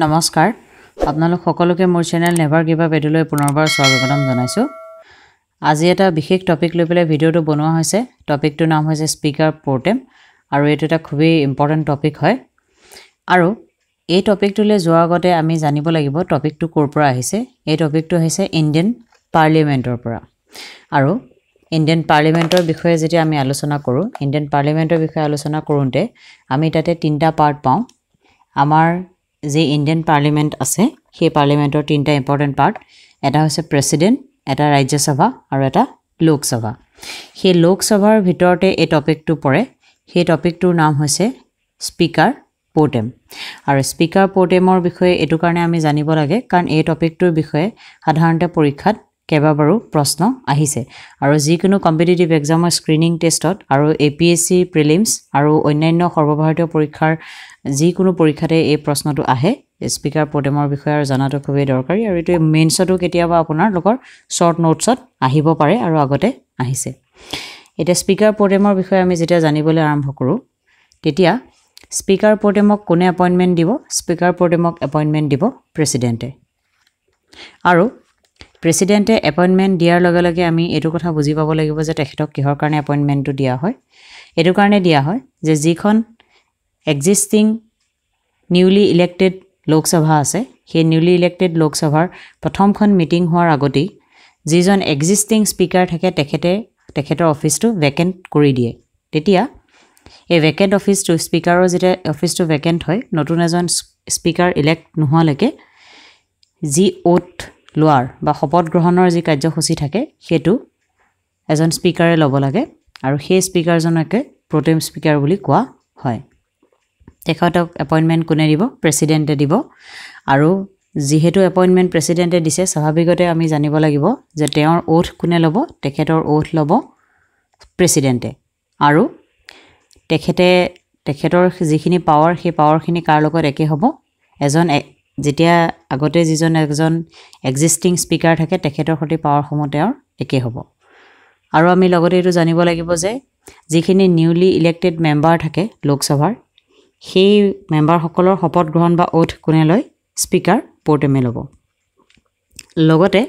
নমস্কাৰ আপোনালোক সকলোকে মোৰ চেনেল নেভাৰ কিবা পেডলৈ পুনৰবাৰ স্বাগতম জনাইছোঁ আজি এটা বিশেষ টপিক লৈ পেলাই ভিডিঅ'টো বনোৱা হৈছে টপিকটোৰ নাম হৈছে স্পীকাৰ প্ৰ'টেম আৰু এইটো এটা খুবেই ইম্পৰ্টেণ্ট টপিক হয় আৰু এই টপিকটোলৈ যোৱাৰ আগতে আমি জানিব লাগিব টপিকটো ক'ৰ পৰা আহিছে এই টপিকটো হৈছে ইণ্ডিয়ান পাৰ্লিয়ামেণ্টৰ পৰা আৰু ইণ্ডিয়ান পাৰ্লিয়ামেণ্টৰ বিষয়ে যেতিয়া আমি আলোচনা কৰোঁ ইণ্ডিয়ান পাৰ্লিয়ামেণ্টৰ বিষয়ে আলোচনা কৰোঁতে আমি তাতে তিনিটা পাৰ্ট পাওঁ আমাৰ যি ইণ্ডিয়ান পাৰ্লিমেণ্ট আছে সেই পাৰ্লিমেণ্টৰ তিনিটা ইম্পৰ্টেণ্ট পাৰ্ট এটা হৈছে প্ৰেচিডেণ্ট এটা ৰাজ্যসভা আৰু এটা লোকসভা সেই লোকসভাৰ ভিতৰতে এই টপিকটো পৰে সেই টপিকটোৰ নাম হৈছে স্পীকাৰ প'ৰ্টেম আৰু স্পীকাৰ প'ৰ্টেমৰ বিষয়ে এইটো কাৰণে আমি জানিব লাগে কাৰণ এই টপিকটোৰ বিষয়ে সাধাৰণতে পৰীক্ষাত কেইবাবাৰো প্ৰশ্ন আহিছে আৰু যিকোনো কম্পিটিটিভ এক্সামৰ স্ক্ৰীনিং টেষ্টত আৰু A P S C prelims আৰু অন্যান্য সৰ্বভাৰতীয় পৰীক্ষাৰ যিকোনো পৰীক্ষাতে এই প্ৰশ্নটো আহে স্পীকাৰ প্ৰডেমৰ বিষয়ে আৰু জনাটো খুবেই দৰকাৰী আৰু এইটো মেইনছতো কেতিয়াবা আপোনাৰ লগৰ শ্বৰ্ট নোটছত আহিব পাৰে আৰু আগতে আহিছে এতিয়া স্পীকাৰ প্ৰডেমৰ বিষয়ে আমি যেতিয়া জানিবলৈ আৰম্ভ কৰোঁ তেতিয়া স্পীকাৰ প্ৰডেমক কোনে এপইণ্টমেণ্ট দিব স্পীকাৰ প্ৰডেমক এপইণ্টমেণ্ট দিব প্ৰেচিডেণ্টে আৰু প্ৰেচিডেণ্টে এপইণ্টমেণ্ট দিয়াৰ লগে লগে আমি এইটো কথা বুজি পাব লাগিব যে তেখেতক কিহৰ কাৰণে এপইণ্টমেণ্টটো দিয়া হয় এইটো কাৰণে দিয়া হয় যে যিখন এক্সিষ্টিং নিউলি ইলেক্টেড লোকসভা আছে সেই নিউলি ইলেক্টেড লোকসভাৰ প্ৰথমখন মিটিং হোৱাৰ আগতেই যিজন এক্সিষ্টিং স্পীকাৰ থাকে তেখেতে তেখেতৰ অফিচটো ভেকেণ্ট কৰি দিয়ে তেতিয়া এই ভেকেণ্ট অফিচটো স্পীকাৰৰ যেতিয়া অফিচটো ভেকেণ্ট হয় নতুন এজন স্পীকাৰ ইলেক্ট নোহোৱালৈকে যি অ'ট লোৱাৰ বা শপত গ্ৰহণৰ যি কাৰ্যসূচী থাকে সেইটো এজন স্পীকাৰে ল'ব লাগে আৰু সেই স্পীকাৰজনকে প্ৰটেম স্পীকাৰ বুলি কোৱা হয় তেখেতক এপইণ্টমেণ্ট কোনে দিব প্ৰেচিডেণ্টে দিব আৰু যিহেতু এপইণ্টমেণ্ট প্ৰেচিডেণ্টে দিছে স্বাভাৱিকতে আমি জানিব লাগিব যে তেওঁৰ অথ কোনে ল'ব তেখেতৰ অথ ল'ব প্ৰেচিডেণ্টে আৰু তেখেতে তেখেতৰ যিখিনি পাৱাৰ সেই পাৱাৰখিনি কাৰ লগত একে হ'ব এজন যেতিয়া আগতে যিজন এজন এক্সিষ্টিং স্পীকাৰ থাকে তেখেতৰ সৈতে পাৱাৰসমূহ তেওঁৰ একেই হ'ব আৰু আমি লগতে এইটো জানিব লাগিব যে যিখিনি নিউলি ইলেক্টেড মেম্বাৰ থাকে লোকসভাৰ সেই মেম্বাৰসকলৰ শপত গ্ৰহণ বা অথ কোনে লৈ স্পীকাৰ পৰ্টেমে ল'ব লগতে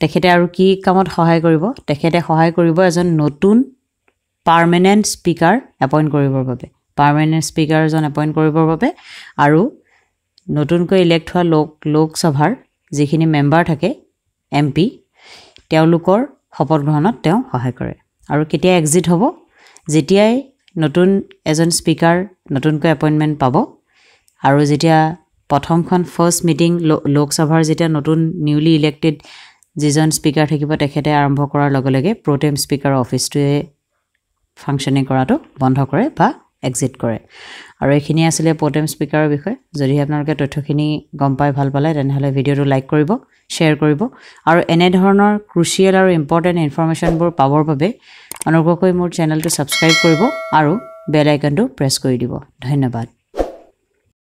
তেখেতে আৰু কি কামত সহায় কৰিব তেখেতে সহায় কৰিব এজন নতুন পাৰ্মানেণ্ট স্পীকাৰ এপইণ্ট কৰিবৰ বাবে পাৰ্মানেণ্ট স্পীকাৰজন এপইণ্ট কৰিবৰ বাবে আৰু নতুনকৈ ইলেক্ট হোৱা লোক লোকসভাৰ যিখিনি মেম্বাৰ থাকে এম পি তেওঁলোকৰ শপত গ্ৰহণত তেওঁ সহায় কৰে আৰু কেতিয়া এক্সিট হ'ব যেতিয়াই নতুন এজন স্পীকাৰ নতুনকৈ এপইণ্টমেণ্ট পাব আৰু যেতিয়া প্ৰথমখন ফাৰ্ষ্ট মিটিং লোকসভাৰ যেতিয়া নতুন নিউলি ইলেক্টেড যিজন স্পীকাৰ থাকিব তেখেতে আৰম্ভ কৰাৰ লগে লগে প্ৰ'টেম স্পীকাৰৰ অফিচটোৱে ফাংচনিং কৰাটো বন্ধ কৰে বা এক্সিট কৰে আৰু এইখিনি আছিলে প'টেম স্পীকাৰৰ বিষয়ে যদিহে আপোনালোকে তথ্যখিনি গম পাই ভাল পালে তেনেহ'লে ভিডিঅ'টো লাইক কৰিব শ্বেয়াৰ কৰিব আৰু এনেধৰণৰ ক্ৰুচিয়েল আৰু ইম্পৰ্টেণ্ট ইনফৰ্মেশ্যনবোৰ পাবৰ বাবে অনুগ্ৰহ কৰি মোৰ চেনেলটো ছাবস্ক্ৰাইব কৰিব আৰু বেল আইকনটো প্ৰেছ কৰি দিব ধন্যবাদ